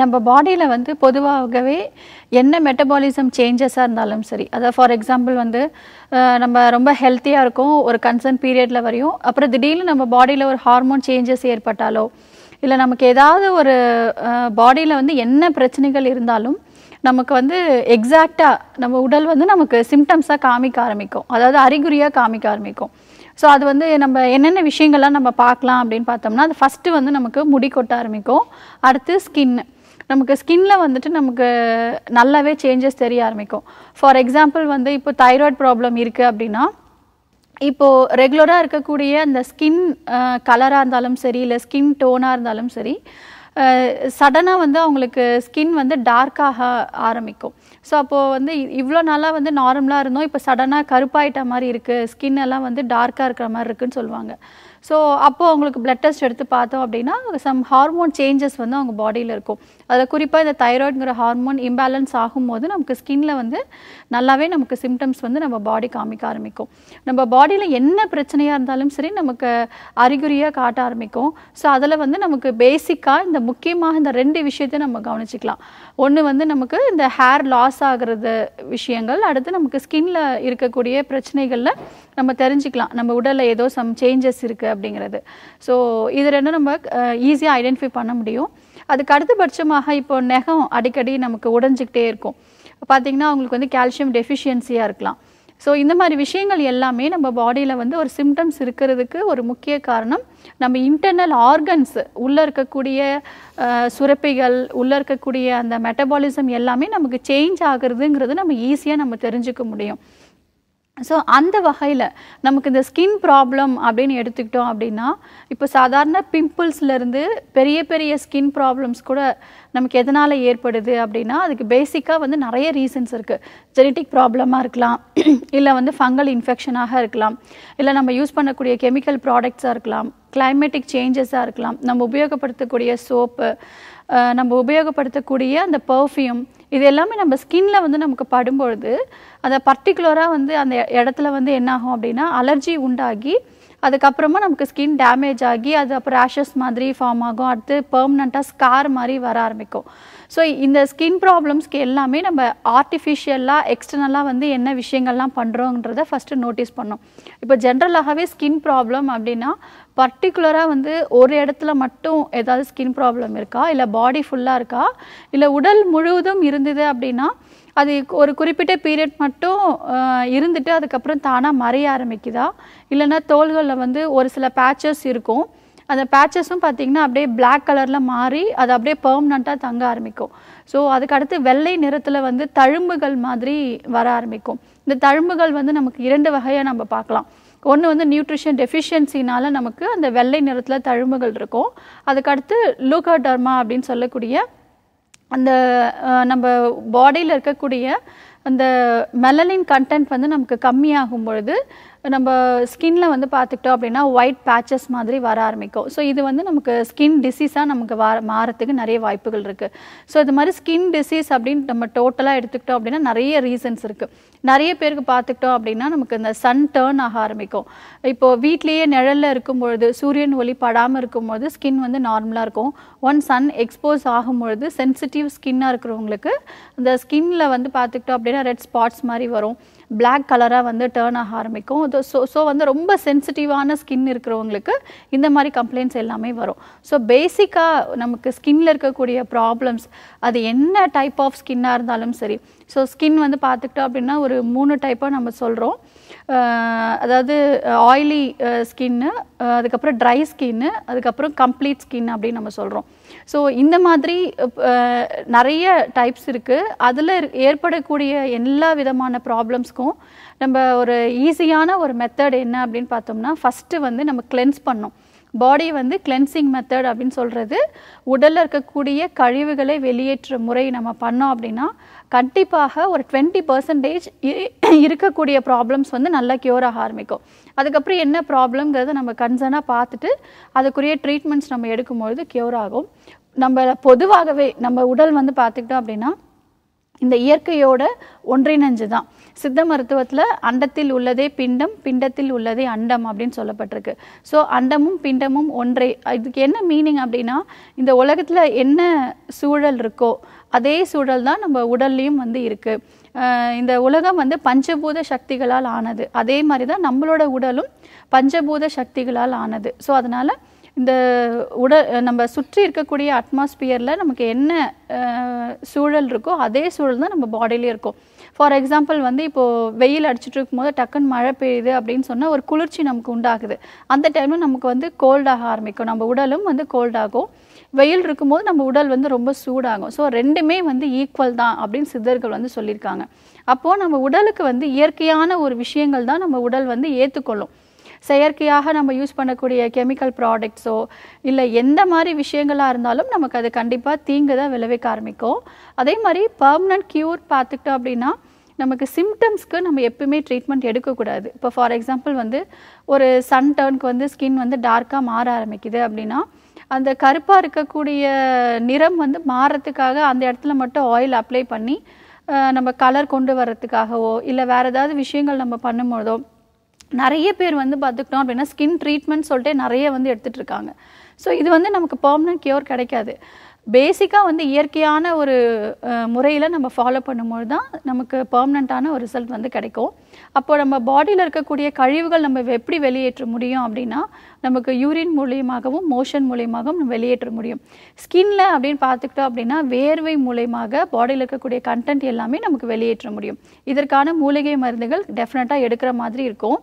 நம்ம பாடியில் வந்து பொதுவாகவே என்ன மெட்டபாலிசம் சேஞ்சஸாக இருந்தாலும் சரி அதாவது ஃபார் எக்ஸாம்பிள் வந்து நம்ம ரொம்ப ஹெல்த்தியாக இருக்கும் ஒரு கன்சர்ன் பீரியடில் வரையும் அப்புறம் திடீர்னு நம்ம பாடியில் ஒரு ஹார்மோன் சேஞ்சஸ் ஏற்பட்டாலோ இல்லை நமக்கு ஏதாவது ஒரு பாடியில் வந்து என்ன பிரச்சனைகள் இருந்தாலும் நமக்கு வந்து எக்ஸாக்டாக நம்ம உடல் வந்து நமக்கு சிம்டம்ஸாக காமிக்க ஆரம்பிக்கும் அதாவது அறிகுறியாக காமிக்க ஆரம்பிக்கும் ஸோ அது வந்து நம்ம என்னென்ன விஷயங்கள்லாம் நம்ம பார்க்கலாம் அப்படின்னு பார்த்தோம்னா அது ஃபஸ்ட்டு வந்து நமக்கு முடி கொட்ட ஆரம்பிக்கும் அடுத்து ஸ்கின்னு நமக்கு ஸ்கின்ல வந்துட்டு நமக்கு நல்லாவே சேஞ்சஸ் தெரிய ஆரம்பிக்கும் ஃபார் எக்ஸாம்பிள் வந்து இப்போ தைராய்டு ப்ராப்ளம் இருக்குது அப்படின்னா இப்போது ரெகுலராக இருக்கக்கூடிய அந்த ஸ்கின் கலராக இருந்தாலும் சரி இல்லை ஸ்கின் டோனாக இருந்தாலும் சரி சடனாக வந்து அவங்களுக்கு ஸ்கின் வந்து டார்க்காக ஆரம்பிக்கும் ஸோ அப்போது வந்து இவ்வளோ நாளாக வந்து நார்மலாக இருந்தோம் இப்போ சடனாக கருப்பாயிட்ட மாதிரி இருக்குது ஸ்கின் எல்லாம் வந்து டார்க்காக இருக்கிற மாதிரி இருக்குதுன்னு சொல்லுவாங்க ஸோ அப்போது அவங்களுக்கு பிளட் டெஸ்ட் எடுத்து பார்த்தோம் அப்படின்னா சம் ஹார்மோன் சேஞ்சஸ் வந்து அவங்க பாடியில் இருக்கும் அதில் குறிப்பாக இந்த தைராய்டுங்கிற ஹார்மோன் இம்பேலன்ஸ் ஆகும்போது நமக்கு ஸ்கின்ல வந்து நல்லாவே நமக்கு சிம்டம்ஸ் வந்து நம்ம பாடி காமிக்க ஆரம்பிக்கும் நம்ம பாடியில் என்ன பிரச்சனையாக இருந்தாலும் சரி நமக்கு அறிகுறியாக காட்ட ஆரம்பிக்கும் ஸோ அதில் வந்து நமக்கு பேசிக்காக இந்த முக்கியமாக இந்த ரெண்டு விஷயத்தையும் நம்ம கவனிச்சிக்கலாம் ஒன்று வந்து நமக்கு இந்த ஹேர் லாஸ் ஆகிறது விஷயங்கள் அடுத்து நமக்கு ஸ்கின்ல இருக்கக்கூடிய பிரச்சனைகளில் நம்ம தெரிஞ்சுக்கலாம் நம்ம உடலில் ஏதோ சம் சேஞ்சஸ் இருக்குது அப்படிங்கிறது ஸோ இது ரெண்டும் நம்ம ஈஸியாக ஐடென்டிஃபை பண்ண முடியும் அதுக்கு அடுத்தபட்சமாக இப்போ நெகம் அடிக்கடி நமக்கு உடைஞ்சிக்கிட்டே இருக்கும் பார்த்தீங்கன்னா அவங்களுக்கு வந்து கால்சியம் டெஃபிஷியன்சியாக இருக்கலாம் ஸோ இந்த மாதிரி விஷயங்கள் எல்லாமே நம்ம பாடியில் வந்து ஒரு சிம்டம்ஸ் இருக்கிறதுக்கு ஒரு முக்கிய காரணம் நம்ம இன்டர்னல் ஆர்கன்ஸ் உள்ளே இருக்கக்கூடிய சுரப்பிகள் உள்ளே இருக்கக்கூடிய அந்த மெட்டபாலிசம் எல்லாமே நமக்கு சேஞ்ச் ஆகுறதுங்கிறது நம்ம ஈஸியாக நம்ம தெரிஞ்சுக்க முடியும் ஸோ அந்த வகையில் நமக்கு இந்த ஸ்கின் ப்ராப்ளம் அப்படின்னு எடுத்துக்கிட்டோம் அப்படின்னா இப்போ சாதாரண பிம்பிள்ஸ்லேருந்து பெரிய பெரிய ஸ்கின் ப்ராப்ளம்ஸ் கூட நமக்கு எதனால் ஏற்படுது அப்படின்னா அதுக்கு பேசிக்காக வந்து நிறைய ரீசன்ஸ் இருக்குது ஜெனட்டிக் ப்ராப்ளமாக இருக்கலாம் இல்லை வந்து ஃபங்கல் இன்ஃபெக்ஷனாக இருக்கலாம் இல்லை நம்ம யூஸ் பண்ணக்கூடிய கெமிக்கல் ப்ராடக்ட்ஸாக இருக்கலாம் கிளைமேட்டிக் சேஞ்சஸாக இருக்கலாம் நம்ம உபயோகப்படுத்தக்கூடிய சோப்பு நம்ம உபயோகப்படுத்தக்கூடிய அந்த பர்ஃப்யூம் இது எல்லாமே நம்ம ஸ்கின்ல வந்து நமக்கு படும்பொழுது அதை பர்டிகுலராக வந்து அந்த இடத்துல வந்து என்ன ஆகும் அப்படின்னா அலர்ஜி உண்டாகி அதுக்கப்புறமா நமக்கு ஸ்கின் டேமேஜ் ஆகி அது அப்புறம் ரேஷஸ் மாதிரி ஃபார்ம் ஆகும் அடுத்து பெர்மனண்ட்டாக ஸ்கார் மாதிரி வர ஆரம்பிக்கும் ஸோ இந்த ஸ்கின் ப்ராப்ளம்ஸ்க்கு எல்லாமே நம்ம ஆர்டிஃபிஷியலாக எக்ஸ்டர்னலாக வந்து என்ன விஷயங்கள்லாம் பண்ணுறோங்கிறத ஃபஸ்ட்டு நோட்டீஸ் பண்ணோம் இப்போ ஜென்ரலாகவே ஸ்கின் ப்ராப்ளம் அப்படின்னா பர்டிகுலராக வந்து ஒரு இடத்துல மட்டும் ஏதாவது ஸ்கின் ப்ராப்ளம் இருக்கா இல்லை பாடி ஃபுல்லாக இருக்கா இல்லை உடல் முழுவதும் இருந்தது அப்படின்னா அது ஒரு குறிப்பிட்ட பீரியட் மட்டும் இருந்துட்டு அதுக்கப்புறம் தானாக மறைய ஆரம்பிக்குதா இல்லைன்னா தோள்களில் வந்து ஒரு சில பேச்சஸ் இருக்கும் அந்த பேச்சஸும் பார்த்திங்கன்னா அப்படியே பிளாக் கலரில் மாறி அது அப்படியே பர்மனண்ட்டாக தங்க ஆரம்பிக்கும் ஸோ அதுக்கடுத்து வெள்ளை நிறத்தில் வந்து தழும்புகள் மாதிரி வர ஆரம்பிக்கும் இந்த தழும்புகள் வந்து நமக்கு இரண்டு வகையாக நம்ம பார்க்கலாம் ஒன்று வந்து நியூட்ரிஷன் டெஃபிஷியன்சினால் நமக்கு அந்த வெள்ளை நிறத்தில் தழும்புகள் இருக்கும் அதுக்கடுத்து டர்மா அப்படின்னு சொல்லக்கூடிய அந்த நம்ம பாடியில் இருக்கக்கூடிய அந்த மெலலின் கண்டென்ட் வந்து நமக்கு கம்மியாகும் பொழுது நம்ம ஸ்கின்ல வந்து பார்த்துக்கிட்டோம் அப்படின்னா ஒயிட் பேச்சஸ் மாதிரி வர ஆரம்பிக்கும் ஸோ இது வந்து நமக்கு ஸ்கின் டிசீஸாக நமக்கு வர மாறத்துக்கு நிறைய வாய்ப்புகள் இருக்குது ஸோ இது மாதிரி ஸ்கின் டிசீஸ் அப்படின்னு நம்ம டோட்டலாக எடுத்துக்கிட்டோம் அப்படின்னா நிறைய ரீசன்ஸ் இருக்குது நிறைய பேருக்கு பார்த்துக்கிட்டோம் அப்படின்னா நமக்கு இந்த சன் டேர்ன் ஆக ஆரம்பிக்கும் இப்போது வீட்லேயே நிழலில் இருக்கும்பொழுது சூரியன் ஒளி படாமல் போது ஸ்கின் வந்து நார்மலாக இருக்கும் ஒன் சன் எக்ஸ்போஸ் ஆகும்பொழுது சென்சிட்டிவ் ஸ்கின்னாக இருக்கிறவங்களுக்கு அந்த ஸ்கின்ல வந்து பார்த்துக்கிட்டோம் அப்படின்னா ரெட் ஸ்பாட்ஸ் மாதிரி வரும் பிளாக் கலராக வந்து டேர்ன் ஆக ஆரம்பிக்கும் ஸோ ஸோ வந்து ரொம்ப சென்சிட்டிவான ஸ்கின் இருக்கிறவங்களுக்கு இந்த மாதிரி கம்ப்ளைண்ட்ஸ் எல்லாமே வரும் ஸோ பேசிக்காக நமக்கு ஸ்கின்னில் இருக்கக்கூடிய ப்ராப்ளம்ஸ் அது என்ன டைப் ஆஃப் ஸ்கின்னாக இருந்தாலும் சரி ஸோ ஸ்கின் வந்து பார்த்துக்கிட்டோம் அப்படின்னா ஒரு மூணு டைப்பாக நம்ம சொல்கிறோம் அதாவது ஆயிலி ஸ்கின்னு அதுக்கப்புறம் ட்ரை ஸ்கின்னு அதுக்கப்புறம் கம்ப்ளீட் ஸ்கின் அப்படின்னு நம்ம சொல்கிறோம் ஸோ இந்த மாதிரி நிறைய டைப்ஸ் இருக்குது அதில் ஏற்படக்கூடிய எல்லா விதமான ப்ராப்ளம்ஸ்க்கும் நம்ம ஒரு ஈஸியான ஒரு மெத்தட் என்ன அப்படின்னு பார்த்தோம்னா ஃபஸ்ட்டு வந்து நம்ம கிளென்ஸ் பண்ணோம் பாடி வந்து கிளென்சிங் மெத்தட் அப்படின்னு சொல்கிறது உடலில் இருக்கக்கூடிய கழிவுகளை வெளியேற்ற முறை நம்ம பண்ணோம் அப்படின்னா கண்டிப்பாக ஒரு டுவெண்ட்டி பர்சன்டேஜ் இருக்கக்கூடிய ப்ராப்ளம்ஸ் வந்து நல்லா க்யூர் ஆக ஆரம்பிக்கும் அதுக்கப்புறம் என்ன ப்ராப்ளம்ங்கிறத நம்ம கன்சர்னாக பார்த்துட்டு அதுக்குரிய ட்ரீட்மெண்ட்ஸ் நம்ம எடுக்கும்பொழுது க்யூர் ஆகும் நம்ம பொதுவாகவே நம்ம உடல் வந்து பார்த்துக்கிட்டோம் அப்படின்னா இந்த இயற்கையோட ஒன்றிணைஞ்சு தான் சித்த மருத்துவத்தில் அண்டத்தில் உள்ளதே பிண்டம் பிண்டத்தில் உள்ளதே அண்டம் அப்படின்னு சொல்லப்பட்டிருக்கு ஸோ அண்டமும் பிண்டமும் ஒன்றே இதுக்கு என்ன மீனிங் அப்படின்னா இந்த உலகத்தில் என்ன சூழல் இருக்கோ அதே சூழல் தான் நம்ம உடல்லையும் வந்து இருக்குது இந்த உலகம் வந்து பஞ்சபூத சக்திகளால் ஆனது அதே மாதிரி தான் நம்மளோட உடலும் பஞ்சபூத சக்திகளால் ஆனது ஸோ அதனால் இந்த உடல் நம்ம சுற்றி இருக்கக்கூடிய அட்மாஸ்பியரில் நமக்கு என்ன சூழல் இருக்கோ அதே சூழல் தான் நம்ம பாடியிலே இருக்கும் ஃபார் எக்ஸாம்பிள் வந்து இப்போது வெயில் அடிச்சுட்டு இருக்கும்போது டக்குன்னு மழை பெய்யுது அப்படின்னு சொன்னால் ஒரு குளிர்ச்சி நமக்கு உண்டாகுது அந்த டைமில் நமக்கு வந்து கோல்டாக ஆரம்பிக்கும் நம்ம உடலும் வந்து கோல்டாகும் வெயில் இருக்கும்போது நம்ம உடல் வந்து ரொம்ப சூடாகும் ஸோ ரெண்டுமே வந்து ஈக்குவல் தான் அப்படின்னு சித்தர்கள் வந்து சொல்லியிருக்காங்க அப்போது நம்ம உடலுக்கு வந்து இயற்கையான ஒரு விஷயங்கள் தான் நம்ம உடல் வந்து ஏற்றுக்கொள்ளும் செயற்கையாக நம்ம யூஸ் பண்ணக்கூடிய கெமிக்கல் ப்ராடக்ட்ஸோ இல்லை எந்த மாதிரி விஷயங்களாக இருந்தாலும் நமக்கு அது கண்டிப்பாக தீங்கு தான் விளைவிக்க ஆரம்பிக்கும் அதே மாதிரி பர்மனன்ட் க்யூர் பார்த்துக்கிட்டோம் அப்படின்னா நமக்கு சிம்டம்ஸ்க்கு நம்ம எப்பவுமே ட்ரீட்மெண்ட் எடுக்கக்கூடாது இப்போ ஃபார் எக்ஸாம்பிள் வந்து ஒரு சன் டர்னுக்கு வந்து ஸ்கின் வந்து டார்க்காக மாற ஆரம்பிக்குது அப்படின்னா அந்த கருப்பாக இருக்கக்கூடிய நிறம் வந்து மாறுறதுக்காக அந்த இடத்துல மட்டும் ஆயில் அப்ளை பண்ணி நம்ம கலர் கொண்டு வர்றதுக்காகவோ இல்லை வேறு ஏதாவது விஷயங்கள் நம்ம பண்ணும்போதோ நிறைய பேர் வந்து பார்த்துக்கிட்டோம் அப்படின்னா ஸ்கின் ட்ரீட்மெண்ட் சொல்லிட்டு நிறைய வந்து எடுத்துகிட்டு இருக்காங்க ஸோ இது வந்து நமக்கு பர்மனன்ட் கியூர் கிடைக்காது பேசிக்காக வந்து இயற்கையான ஒரு முறையில் நம்ம ஃபாலோ பண்ணும்போது தான் நமக்கு பர்மனண்ட்டான ஒரு ரிசல்ட் வந்து கிடைக்கும் அப்போது நம்ம பாடியில் இருக்கக்கூடிய கழிவுகள் நம்ம எப்படி வெளியேற்ற முடியும் அப்படின்னா நமக்கு யூரின் மூலியமாகவும் மோஷன் மூலியமாகவும் நம்ம வெளியேற்ற முடியும் ஸ்கின்ல அப்படின்னு பார்த்துக்கிட்டோம் அப்படின்னா வேர்வை மூலியமாக பாடியில் இருக்கக்கூடிய கண்டென்ட் எல்லாமே நமக்கு வெளியேற்ற முடியும் இதற்கான மூலிகை மருந்துகள் டெஃபினட்டாக எடுக்கிற மாதிரி இருக்கும்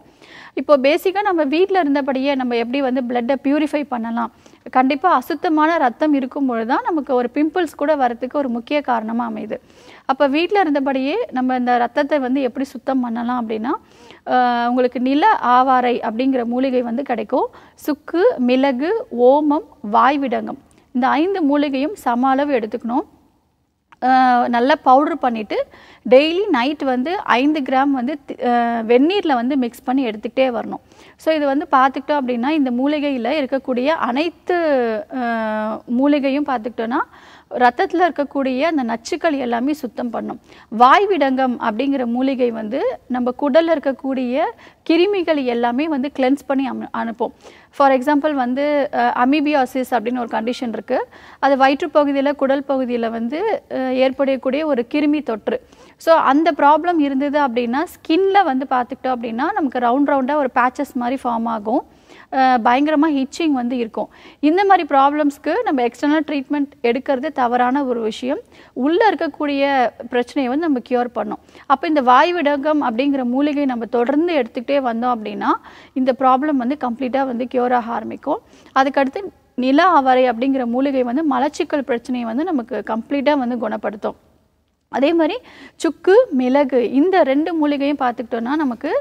இப்போ பேசிக்காக நம்ம வீட்டில் இருந்தபடியே நம்ம எப்படி வந்து பிளட்டை பியூரிஃபை பண்ணலாம் கண்டிப்பாக அசுத்தமான ரத்தம் இருக்கும்பொழுது தான் நமக்கு ஒரு பிம்பிள்ஸ் கூட வரத்துக்கு ஒரு முக்கிய காரணமாக அமையுது அப்போ வீட்டில் இருந்தபடியே நம்ம இந்த ரத்தத்தை வந்து எப்படி சுத்தம் பண்ணலாம் அப்படின்னா உங்களுக்கு நில ஆவாரை அப்படிங்கிற மூலிகை வந்து கிடைக்கும் சுக்கு மிளகு ஓமம் வாய்விடங்கம் இந்த ஐந்து மூலிகையும் சம அளவு எடுத்துக்கணும் நல்லா பவுட்ரு பண்ணிவிட்டு டெய்லி நைட் வந்து ஐந்து கிராம் வந்து வெந்நீரில் வந்து மிக்ஸ் பண்ணி எடுத்துக்கிட்டே வரணும் ஸோ இது வந்து பார்த்துக்கிட்டோம் அப்படின்னா இந்த மூலிகையில் இருக்கக்கூடிய அனைத்து மூலிகையும் பார்த்துக்கிட்டோன்னா ரத்தத்தில் இருக்கக்கூடிய அந்த நச்சுக்கள் எல்லாமே சுத்தம் பண்ணும் வாய்விடங்கம் அப்படிங்கிற மூலிகை வந்து நம்ம குடலில் இருக்கக்கூடிய கிருமிகள் எல்லாமே வந்து கிளென்ஸ் பண்ணி அனுப்போம் ஃபார் எக்ஸாம்பிள் வந்து அமிபியாசிஸ் அப்படின்னு ஒரு கண்டிஷன் இருக்குது அது வயிற்று பகுதியில் குடல் பகுதியில் வந்து ஏற்படக்கூடிய ஒரு கிருமி தொற்று ஸோ அந்த ப்ராப்ளம் இருந்தது அப்படின்னா ஸ்கின்ல வந்து பார்த்துக்கிட்டோம் அப்படின்னா நமக்கு ரவுண்ட் ரவுண்டாக ஒரு பேச்சஸ் மாதிரி ஃபார்ம் ஆகும் பயங்கரமாக ஹிச்சிங் வந்து இருக்கும் இந்த மாதிரி ப்ராப்ளம்ஸ்க்கு நம்ம எக்ஸ்டர்னல் ட்ரீட்மெண்ட் எடுக்கிறது தவறான ஒரு விஷயம் உள்ளே இருக்கக்கூடிய பிரச்சனையை வந்து நம்ம க்யூர் பண்ணோம் அப்போ இந்த வாய் அப்படிங்கிற மூலிகை நம்ம தொடர்ந்து எடுத்துக்கிட்டே வந்தோம் அப்படின்னா இந்த ப்ராப்ளம் வந்து கம்ப்ளீட்டாக வந்து க்யூர் ஆக ஆரம்பிக்கும் அதுக்கடுத்து நில அவரை அப்படிங்கிற மூலிகை வந்து மலச்சிக்கல் பிரச்சனையை வந்து நமக்கு கம்ப்ளீட்டாக வந்து குணப்படுத்தும் அதே மாதிரி சுக்கு மிளகு இந்த ரெண்டு மூலிகையும் பார்த்துக்கிட்டோன்னா நமக்கு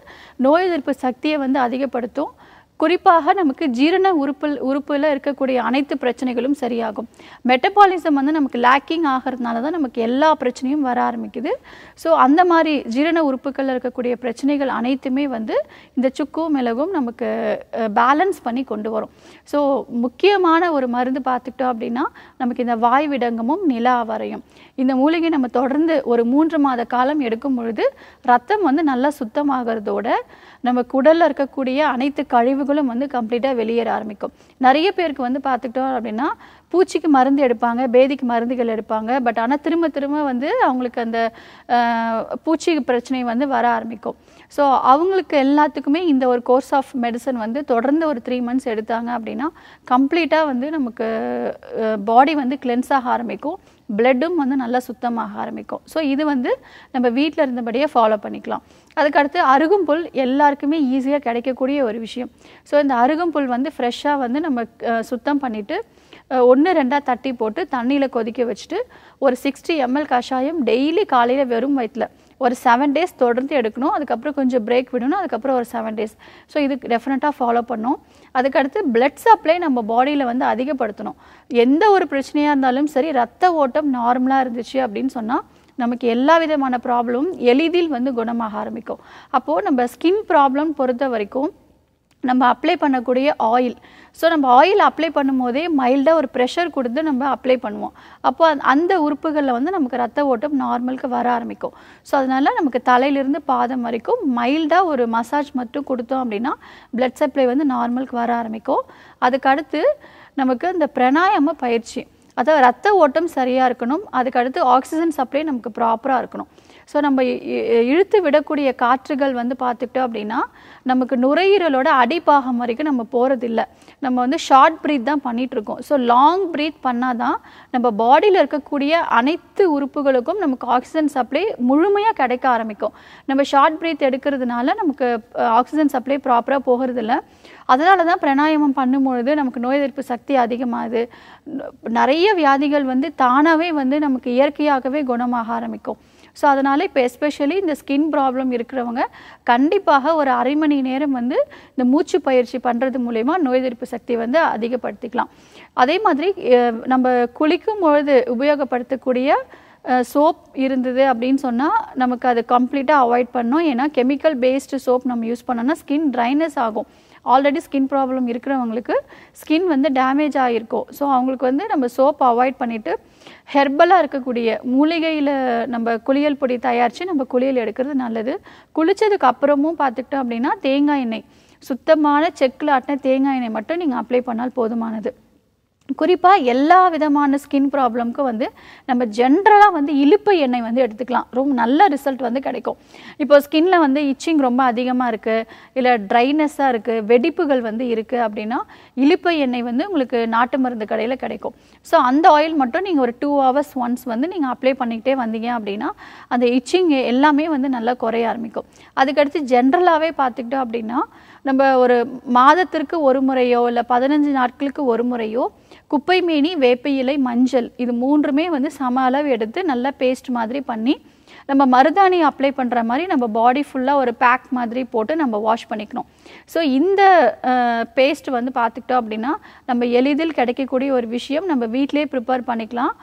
நோய் எதிர்ப்பு சக்தியை வந்து அதிகப்படுத்தும் குறிப்பாக நமக்கு ஜீரண உறுப்பில் உறுப்பில் இருக்கக்கூடிய அனைத்து பிரச்சனைகளும் சரியாகும் மெட்டபாலிசம் வந்து நமக்கு லேக்கிங் ஆகிறதுனால தான் நமக்கு எல்லா பிரச்சனையும் வர ஆரம்பிக்குது ஸோ அந்த மாதிரி ஜீரண உறுப்புகளில் இருக்கக்கூடிய பிரச்சனைகள் அனைத்துமே வந்து இந்த சுக்கும் மிளகும் நமக்கு பேலன்ஸ் பண்ணி கொண்டு வரும் ஸோ முக்கியமான ஒரு மருந்து பார்த்துக்கிட்டோம் அப்படின்னா நமக்கு இந்த வாய் விடங்கமும் நிலா வரையும் இந்த மூலிகை நம்ம தொடர்ந்து ஒரு மூன்று மாத காலம் எடுக்கும் பொழுது ரத்தம் வந்து நல்லா சுத்தமாகிறதோட நம்ம குடலில் இருக்கக்கூடிய அனைத்து கழிவு கழிவுகளும் வந்து கம்ப்ளீட்டாக வெளியேற ஆரம்பிக்கும் நிறைய பேருக்கு வந்து பார்த்துக்கிட்டோம் அப்படின்னா பூச்சிக்கு மருந்து எடுப்பாங்க பேதிக்கு மருந்துகள் எடுப்பாங்க பட் ஆனால் திரும்ப திரும்ப வந்து அவங்களுக்கு அந்த பூச்சி பிரச்சனை வந்து வர ஆரம்பிக்கும் ஸோ அவங்களுக்கு எல்லாத்துக்குமே இந்த ஒரு கோர்ஸ் ஆஃப் மெடிசன் வந்து தொடர்ந்து ஒரு த்ரீ மந்த்ஸ் எடுத்தாங்க அப்படின்னா கம்ப்ளீட்டாக வந்து நமக்கு பாடி வந்து கிளென்ஸ் ஆக ஆரம்பிக்கும் பிளட்டும் வந்து நல்லா சுத்தமாக ஆரம்பிக்கும் ஸோ இது வந்து நம்ம வீட்டில் இருந்தபடியே ஃபாலோ பண்ணிக்கலாம் அதுக்கடுத்து அருகும்புல் எல்லாருக்குமே ஈஸியாக கிடைக்கக்கூடிய ஒரு விஷயம் ஸோ இந்த அருகும்புல் வந்து ஃப்ரெஷ்ஷாக வந்து நம்ம சுத்தம் பண்ணிவிட்டு ஒன்று ரெண்டாக தட்டி போட்டு தண்ணியில் கொதிக்க வச்சுட்டு ஒரு சிக்ஸ்டி எம்எல் கஷாயம் டெய்லி காலையில் வெறும் வயிற்றில் ஒரு செவன் டேஸ் தொடர்ந்து எடுக்கணும் அதுக்கப்புறம் கொஞ்சம் பிரேக் விடணும் அதுக்கப்புறம் ஒரு செவன் டேஸ் ஸோ இது டெஃபினட்டாக ஃபாலோ பண்ணோம் அதுக்கடுத்து பிளட் சப்ளை நம்ம பாடியில் வந்து அதிகப்படுத்தணும் எந்த ஒரு பிரச்சனையாக இருந்தாலும் சரி ரத்த ஓட்டம் நார்மலாக இருந்துச்சு அப்படின்னு சொன்னால் நமக்கு எல்லா விதமான ப்ராப்ளமும் எளிதில் வந்து குணமாக ஆரம்பிக்கும் அப்போது நம்ம ஸ்கின் ப்ராப்ளம் பொறுத்த வரைக்கும் நம்ம அப்ளை பண்ணக்கூடிய ஆயில் ஸோ நம்ம ஆயில் அப்ளை பண்ணும்போதே மைல்டாக ஒரு ப்ரெஷர் கொடுத்து நம்ம அப்ளை பண்ணுவோம் அப்போ அந்த உறுப்புகளில் வந்து நமக்கு ரத்த ஓட்டம் நார்மலுக்கு வர ஆரம்பிக்கும் ஸோ அதனால் நமக்கு தலையிலிருந்து பாதம் வரைக்கும் மைல்டாக ஒரு மசாஜ் மட்டும் கொடுத்தோம் அப்படின்னா பிளட் சப்ளை வந்து நார்மலுக்கு வர ஆரம்பிக்கும் அதுக்கடுத்து நமக்கு இந்த பிரணாயாம பயிற்சி அதாவது ரத்த ஓட்டம் சரியாக இருக்கணும் அதுக்கடுத்து ஆக்சிஜன் சப்ளை நமக்கு ப்ராப்பராக இருக்கணும் ஸோ நம்ம இழுத்து விடக்கூடிய காற்றுகள் வந்து பார்த்துக்கிட்டோம் அப்படின்னா நமக்கு நுரையீரலோட அடிப்பாகம் வரைக்கும் நம்ம போகிறதில்ல நம்ம வந்து ஷார்ட் ப்ரீத் தான் பண்ணிகிட்ருக்கோம் ஸோ லாங் ப்ரீத் பண்ணால் தான் நம்ம பாடியில் இருக்கக்கூடிய அனைத்து உறுப்புகளுக்கும் நமக்கு ஆக்சிஜன் சப்ளை முழுமையாக கிடைக்க ஆரம்பிக்கும் நம்ம ஷார்ட் ப்ரீத் எடுக்கிறதுனால நமக்கு ஆக்சிஜன் சப்ளை ப்ராப்பராக போகிறதில்ல அதனால தான் பிரணாயமம் பண்ணும்பொழுது நமக்கு நோய் எதிர்ப்பு சக்தி அதிகமாகுது நிறைய வியாதிகள் வந்து தானாகவே வந்து நமக்கு இயற்கையாகவே குணமாக ஆரம்பிக்கும் ஸோ அதனால் இப்போ எஸ்பெஷலி இந்த ஸ்கின் ப்ராப்ளம் இருக்கிறவங்க கண்டிப்பாக ஒரு அரை மணி நேரம் வந்து இந்த மூச்சு பயிற்சி பண்ணுறது மூலயமா நோய் எதிர்ப்பு சக்தி வந்து அதிகப்படுத்திக்கலாம் அதே மாதிரி நம்ம குளிக்கும் பொழுது உபயோகப்படுத்தக்கூடிய சோப் இருந்தது அப்படின்னு சொன்னால் நமக்கு அது கம்ப்ளீட்டாக அவாய்ட் பண்ணோம் ஏன்னா கெமிக்கல் பேஸ்டு சோப் நம்ம யூஸ் பண்ணோம்னா ஸ்கின் ட்ரைனஸ் ஆகும் ஆல்ரெடி ஸ்கின் ப்ராப்ளம் இருக்கிறவங்களுக்கு ஸ்கின் வந்து டேமேஜ் ஆகிருக்கும் ஸோ அவங்களுக்கு வந்து நம்ம சோப் அவாய்ட் பண்ணிவிட்டு ஹெர்பலாக இருக்கக்கூடிய மூலிகையில் நம்ம குளியல் பொடி தயாரித்து நம்ம குளியல் எடுக்கிறது நல்லது குளித்ததுக்கு அப்புறமும் பார்த்துக்கிட்டோம் அப்படின்னா தேங்காய் எண்ணெய் சுத்தமான செக்கில் ஆட்டின தேங்காய் எண்ணெய் மட்டும் நீங்கள் அப்ளை பண்ணால் போதுமானது குறிப்பாக எல்லா விதமான ஸ்கின் ப்ராப்ளம்க்கும் வந்து நம்ம ஜென்ரலாக வந்து இழுப்பு எண்ணெய் வந்து எடுத்துக்கலாம் ரொம்ப நல்ல ரிசல்ட் வந்து கிடைக்கும் இப்போ ஸ்கின்ல வந்து இச்சிங் ரொம்ப அதிகமாக இருக்குது இல்லை ட்ரைனஸ்ஸாக இருக்குது வெடிப்புகள் வந்து இருக்குது அப்படின்னா இழுப்பு எண்ணெய் வந்து உங்களுக்கு நாட்டு மருந்து கடையில் கிடைக்கும் ஸோ அந்த ஆயில் மட்டும் நீங்கள் ஒரு டூ ஹவர்ஸ் ஒன்ஸ் வந்து நீங்கள் அப்ளை பண்ணிக்கிட்டே வந்தீங்க அப்படின்னா அந்த இச்சிங் எல்லாமே வந்து நல்லா குறைய ஆரம்பிக்கும் அதுக்கடுத்து ஜென்ரலாகவே பார்த்துக்கிட்டோம் அப்படின்னா நம்ம ஒரு மாதத்திற்கு ஒரு முறையோ இல்லை பதினஞ்சு நாட்களுக்கு ஒரு முறையோ குப்பை மீனி வேப்ப இலை மஞ்சள் இது மூன்றுமே வந்து சம அளவு எடுத்து நல்லா பேஸ்ட் மாதிரி பண்ணி நம்ம மருதாணி அப்ளை பண்ணுற மாதிரி நம்ம பாடி ஃபுல்லாக ஒரு பேக் மாதிரி போட்டு நம்ம வாஷ் பண்ணிக்கணும் ஸோ இந்த பேஸ்ட் வந்து பார்த்துக்கிட்டோம் அப்படின்னா நம்ம எளிதில் கிடைக்கக்கூடிய ஒரு விஷயம் நம்ம வீட்டிலே ப்ரிப்பேர் பண்ணிக்கலாம்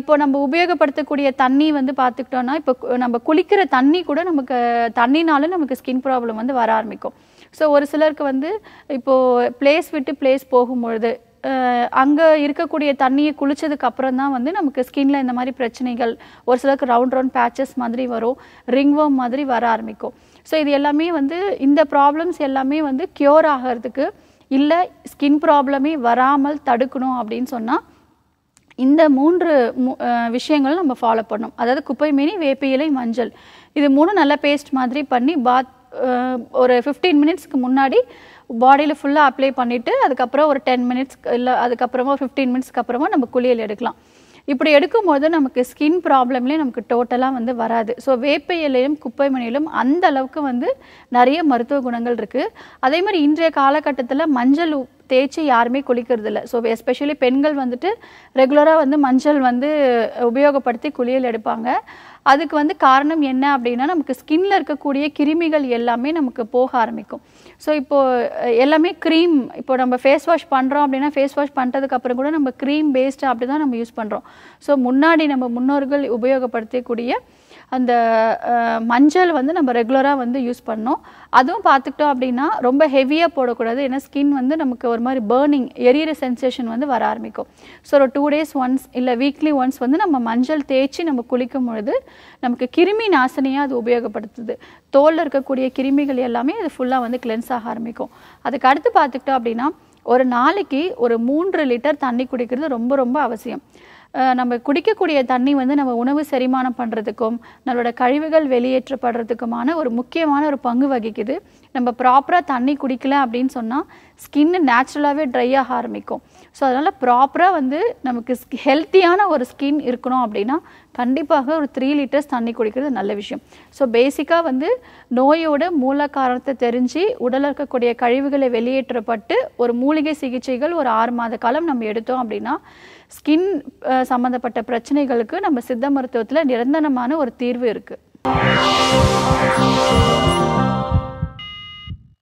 இப்போ நம்ம உபயோகப்படுத்தக்கூடிய தண்ணி வந்து பார்த்துக்கிட்டோன்னா இப்போ நம்ம குளிக்கிற தண்ணி கூட நமக்கு தண்ணினாலும் நமக்கு ஸ்கின் ப்ராப்ளம் வந்து வர ஆரம்பிக்கும் ஸோ ஒரு சிலருக்கு வந்து இப்போது பிளேஸ் விட்டு பிளேஸ் போகும்பொழுது அங்கே இருக்கக்கூடிய தண்ணியை குளித்ததுக்கு அப்புறம் தான் வந்து நமக்கு ஸ்கின்ல இந்த மாதிரி பிரச்சனைகள் ஒரு சிலருக்கு ரவுண்ட் ரவுண்ட் பேச்சஸ் மாதிரி வரும் ரிங்வம் மாதிரி வர ஆரம்பிக்கும் ஸோ இது எல்லாமே வந்து இந்த ப்ராப்ளம்ஸ் எல்லாமே வந்து க்யூர் ஆகிறதுக்கு இல்லை ஸ்கின் ப்ராப்ளமே வராமல் தடுக்கணும் அப்படின்னு சொன்னால் இந்த மூன்று விஷயங்களும் நம்ம ஃபாலோ பண்ணணும் அதாவது குப்பை மீனி வேப்ப மஞ்சள் இது மூணும் நல்லா பேஸ்ட் மாதிரி பண்ணி பாத் ஒரு ஃபிஃப்டீன் மினிட்ஸ்க்கு முன்னாடி பாடியில் ஃபுல்லாக அப்ளை பண்ணிவிட்டு அதுக்கப்புறம் ஒரு டென் மினிட்ஸ் இல்லை அதுக்கப்புறமா ஃபிஃப்டீன் மினிட்ஸ்க்கு அப்புறமா நம்ம குளியல் எடுக்கலாம் இப்படி எடுக்கும்போது நமக்கு ஸ்கின் ப்ராப்ளம்லேயும் நமக்கு டோட்டலாக வந்து வராது ஸோ வேப்ப இலையிலும் குப்பை மணியிலும் அந்த அளவுக்கு வந்து நிறைய மருத்துவ குணங்கள் இருக்குது அதே மாதிரி இன்றைய காலகட்டத்தில் மஞ்சள் தேய்ச்சி யாருமே குளிக்கிறது இல்லை ஸோ எஸ்பெஷலி பெண்கள் வந்துட்டு ரெகுலராக வந்து மஞ்சள் வந்து உபயோகப்படுத்தி குளியல் எடுப்பாங்க அதுக்கு வந்து காரணம் என்ன அப்படின்னா நமக்கு ஸ்கின்ல இருக்கக்கூடிய கிருமிகள் எல்லாமே நமக்கு போக ஆரம்பிக்கும் ஸோ இப்போது எல்லாமே க்ரீம் இப்போ நம்ம ஃபேஸ் வாஷ் பண்ணுறோம் அப்படின்னா ஃபேஸ் வாஷ் பண்ணுறதுக்கு அப்புறம் கூட நம்ம க்ரீம் பேஸ்டு அப்படி தான் நம்ம யூஸ் பண்ணுறோம் ஸோ முன்னாடி நம்ம முன்னோர்கள் உபயோகப்படுத்தக்கூடிய அந்த மஞ்சள் வந்து நம்ம ரெகுலராக வந்து யூஸ் பண்ணோம் அதுவும் பார்த்துக்கிட்டோம் அப்படின்னா ரொம்ப ஹெவியாக போடக்கூடாது ஏன்னா ஸ்கின் வந்து நமக்கு ஒரு மாதிரி பேர்னிங் எரியிற சென்சேஷன் வந்து வர ஆரம்பிக்கும் ஸோ ஒரு டூ டேஸ் ஒன்ஸ் இல்லை வீக்லி ஒன்ஸ் வந்து நம்ம மஞ்சள் தேய்ச்சி நம்ம குளிக்கும் பொழுது நமக்கு கிருமி நாசினியாக அது உபயோகப்படுத்துது தோலில் இருக்கக்கூடிய கிருமிகள் எல்லாமே அது ஃபுல்லாக வந்து கிளென்ஸ் ஆக ஆரம்பிக்கும் அதுக்கு அடுத்து பார்த்துக்கிட்டோம் அப்படின்னா ஒரு நாளைக்கு ஒரு மூன்று லிட்டர் தண்ணி குடிக்கிறது ரொம்ப ரொம்ப அவசியம் நம்ம குடிக்கக்கூடிய தண்ணி வந்து நம்ம உணவு செரிமானம் பண்ணுறதுக்கும் நம்மளோட கழிவுகள் வெளியேற்றப்படுறதுக்குமான ஒரு முக்கியமான ஒரு பங்கு வகிக்குது நம்ம ப்ராப்பராக தண்ணி குடிக்கல அப்படின்னு சொன்னால் ஸ்கின்னு நேச்சுரலாகவே ட்ரை ஆக ஆரம்பிக்கும் ஸோ அதனால் ப்ராப்பராக வந்து நமக்கு ஹெல்த்தியான ஒரு ஸ்கின் இருக்கணும் அப்படின்னா கண்டிப்பாக ஒரு த்ரீ லிட்டர்ஸ் தண்ணி குடிக்கிறது நல்ல விஷயம் ஸோ பேசிக்காக வந்து நோயோட மூல காரணத்தை தெரிஞ்சு உடல் இருக்கக்கூடிய கழிவுகளை வெளியேற்றப்பட்டு ஒரு மூலிகை சிகிச்சைகள் ஒரு ஆறு மாத காலம் நம்ம எடுத்தோம் அப்படின்னா ஸ்கின் சம்மந்தப்பட்ட பிரச்சனைகளுக்கு நம்ம சித்த மருத்துவத்தில் நிரந்தரமான ஒரு தீர்வு இருக்குது